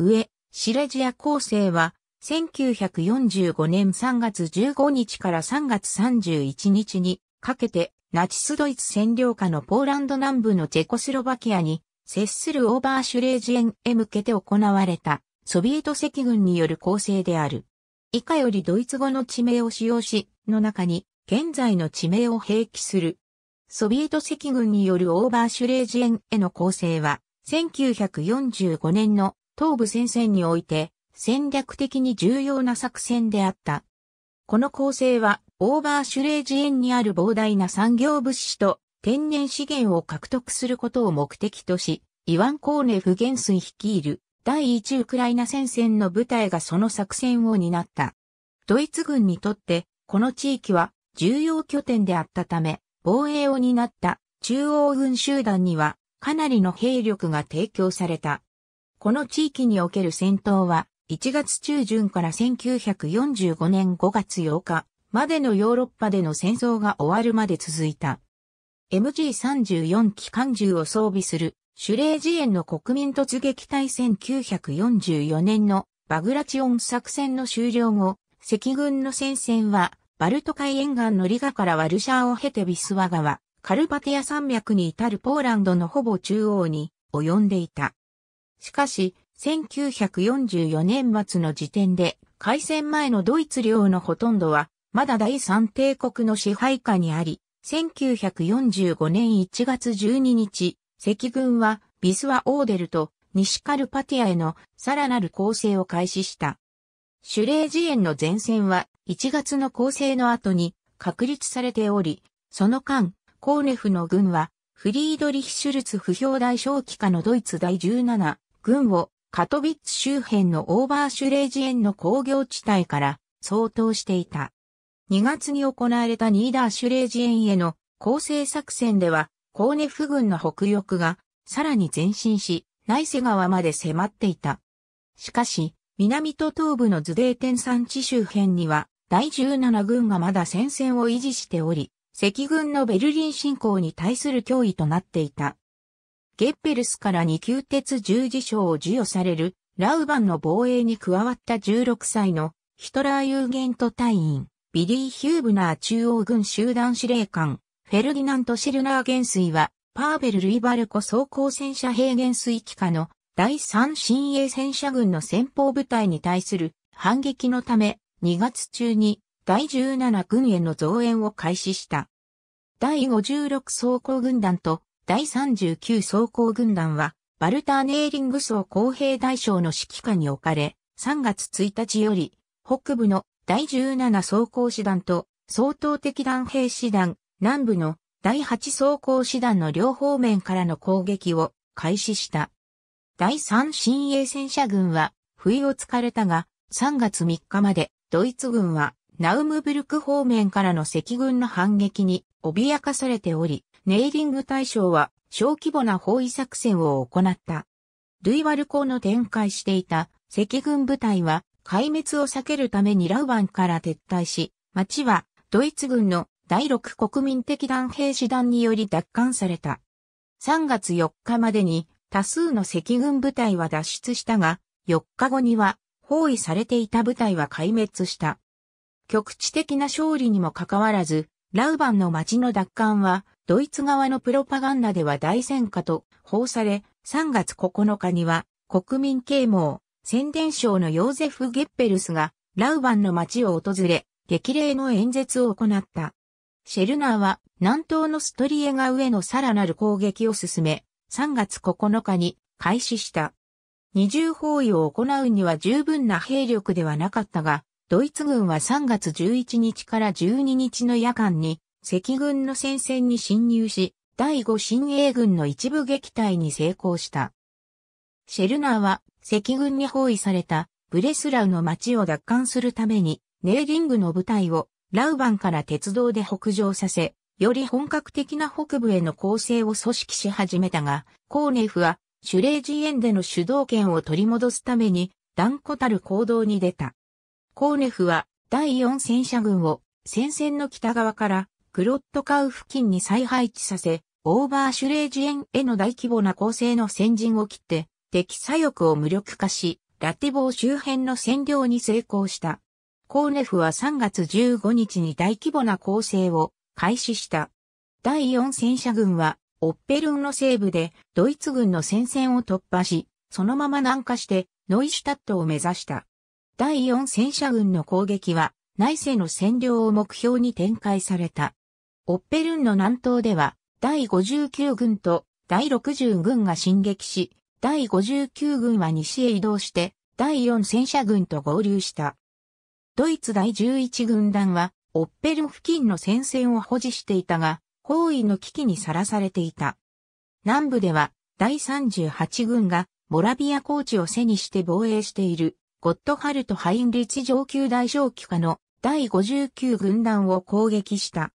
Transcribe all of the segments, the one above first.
上、シレジア構成は、1945年3月15日から3月31日にかけて、ナチスドイツ占領下のポーランド南部のチェコスロバキアに、接するオーバーシュレージエンへ向けて行われた、ソビエト赤軍による構成である。以下よりドイツ語の地名を使用し、の中に、現在の地名を併記する。ソビエト赤軍によるオーバーシュレージエンへの構成は、1945年の東部戦線において戦略的に重要な作戦であった。この構成はオーバーシュレージ園にある膨大な産業物資と天然資源を獲得することを目的とし、イワン・コーネフ元帥率いる第一ウクライナ戦線の部隊がその作戦を担った。ドイツ軍にとってこの地域は重要拠点であったため、防衛を担った中央軍集団にはかなりの兵力が提供された。この地域における戦闘は、1月中旬から1945年5月8日までのヨーロッパでの戦争が終わるまで続いた。MG34 機関銃を装備するシュレージエンの国民突撃隊1944年のバグラチオン作戦の終了後、赤軍の戦線はバルト海沿岸のリガからワルシャーを経てビスワ川、カルパティア山脈に至るポーランドのほぼ中央に及んでいた。しかし、1944年末の時点で、開戦前のドイツ領のほとんどは、まだ第三帝国の支配下にあり、1945年1月12日、赤軍は、ビスワ・オーデルと、西カルパティアへのさらなる攻勢を開始した。シュレージエンの前線は1月の攻勢の後に確立されており、その間、コーネフの軍はフリードリヒ・シュルツ不評大正期下のドイツ第17軍をカトビッツ周辺のオーバーシュレージ園の工業地帯から相当していた。2月に行われたニーダーシュレージ園への攻勢作戦では、コーネフ軍の北翼がさらに前進し、ナイセ川まで迫っていた。しかし、南と東部のズデーテン山地周辺には、第17軍がまだ戦線を維持しており、赤軍のベルリン侵攻に対する脅威となっていた。ゲッペルスから二級鉄十字章を授与される、ラウバンの防衛に加わった16歳のヒトラー・ユーゲント隊員、ビリー・ヒューブナー中央軍集団司令官、フェルディナント・シルナー元帥は、パーベル・ルイバルコ装甲戦車兵元帥機下の第3新鋭戦車軍の先方部隊に対する反撃のため、2月中に第17軍への増援を開始した。第56装甲軍団と第39装甲軍団は、バルター・ネーリング層公平大将の指揮下に置かれ、3月1日より、北部の第17装甲師団と、総統的弾兵師団、南部の第8装甲師団の両方面からの攻撃を開始した。第3新鋭戦車軍は、不意をつかれたが、3月3日まで、ドイツ軍は、ナウムブルク方面からの赤軍の反撃に、脅かされており、ネイリング大将は小規模な包囲作戦を行った。ルイワル港の展開していた赤軍部隊は壊滅を避けるためにラウバンから撤退し、町はドイツ軍の第6国民的団兵士団により奪還された。3月4日までに多数の赤軍部隊は脱出したが、4日後には包囲されていた部隊は壊滅した。局地的な勝利にもかかわらず、ラウバンの町の奪還はドイツ側のプロパガンダでは大戦果と報され、3月9日には国民啓蒙、宣伝省のヨーゼフ・ゲッペルスがラウバンの町を訪れ、激励の演説を行った。シェルナーは南東のストリエが上のさらなる攻撃を進め、3月9日に開始した。二重包囲を行うには十分な兵力ではなかったが、ドイツ軍は3月11日から12日の夜間に赤軍の戦線に侵入し、第五新英軍の一部撃退に成功した。シェルナーは赤軍に包囲されたブレスラウの町を奪還するために、ネーリングの部隊をラウバンから鉄道で北上させ、より本格的な北部への攻勢を組織し始めたが、コーネフはシュレージエンでの主導権を取り戻すために断固たる行動に出た。コーネフは第四戦車軍を戦線の北側からグロットカウ付近に再配置させ、オーバーシュレージ園への大規模な攻勢の先陣を切って、敵左翼を無力化し、ラティボー周辺の占領に成功した。コーネフは3月15日に大規模な攻勢を開始した。第4戦車軍は、オッペルンの西部でドイツ軍の戦線を突破し、そのまま南下してノイシュタットを目指した。第4戦車軍の攻撃は内政の占領を目標に展開された。オッペルンの南東では、第59軍と第60軍が進撃し、第59軍は西へ移動して、第4戦車軍と合流した。ドイツ第11軍団は、オッペルン付近の戦線を保持していたが、包囲の危機にさらされていた。南部では、第38軍が、モラビア高地を背にして防衛している、ゴットハルト・ハインリッチ上級大将旗下の第59軍団を攻撃した。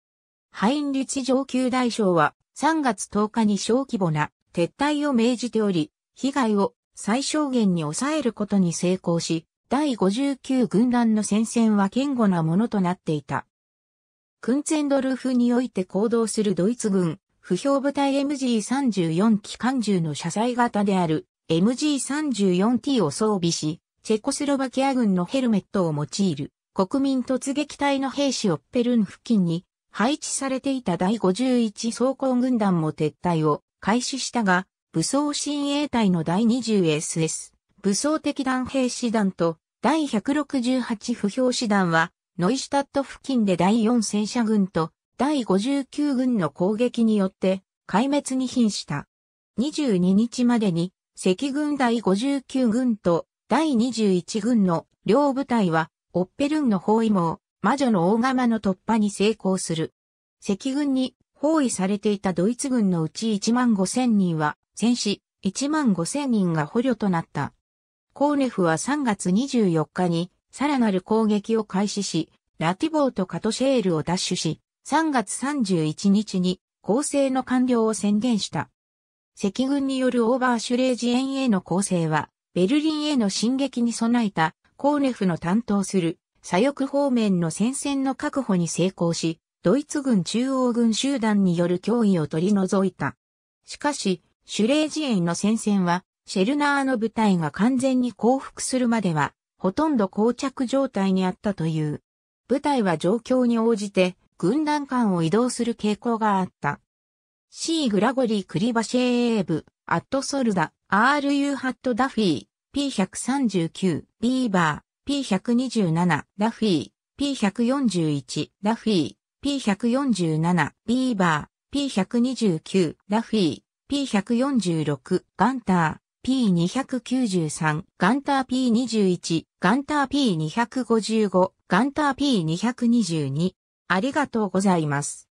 ハインリチ上級大将は3月10日に小規模な撤退を命じており、被害を最小限に抑えることに成功し、第59軍団の戦線は堅固なものとなっていた。クンツェンドルフにおいて行動するドイツ軍、不評部隊 MG34 機関銃の車載型である MG34T を装備し、チェコスロバキア軍のヘルメットを用いる国民突撃隊の兵士をペルン付近に配置されていた第51装甲軍団も撤退を開始したが、武装親衛隊の第 20SS、武装敵弾兵師団と第168不評師団は、ノイシュタット付近で第4戦車軍と第59軍の攻撃によって壊滅に瀕した。22日までに、赤軍第59軍と第21軍の両部隊は、オッペルンの包囲網、魔女の大釜の突破に成功する。赤軍に包囲されていたドイツ軍のうち1万5千人は戦死、1万5千人が捕虜となった。コーネフは3月24日にさらなる攻撃を開始し、ラティボーとカトシェールを奪取し、3月31日に攻勢の完了を宣言した。赤軍によるオーバーシュレージ園への攻勢は、ベルリンへの進撃に備えたコーネフの担当する左翼方面の戦線の確保に成功し、ドイツ軍中央軍集団による脅威を取り除いた。しかし、シュレージエンの戦線は、シェルナーの部隊が完全に降伏するまでは、ほとんど膠着状態にあったという。部隊は状況に応じて、軍団間を移動する傾向があった。C. グラゴリー・クリバシェーブ、アットソルダ、RU ハットダフィー、P139、ビーバー。P127、ラフィー、P141、ラフィー、P147、ビーバー、P129、ラフィー、P146、ガンター、P293、ガンター P21、ガンター P255、ガンター P222。ありがとうございます。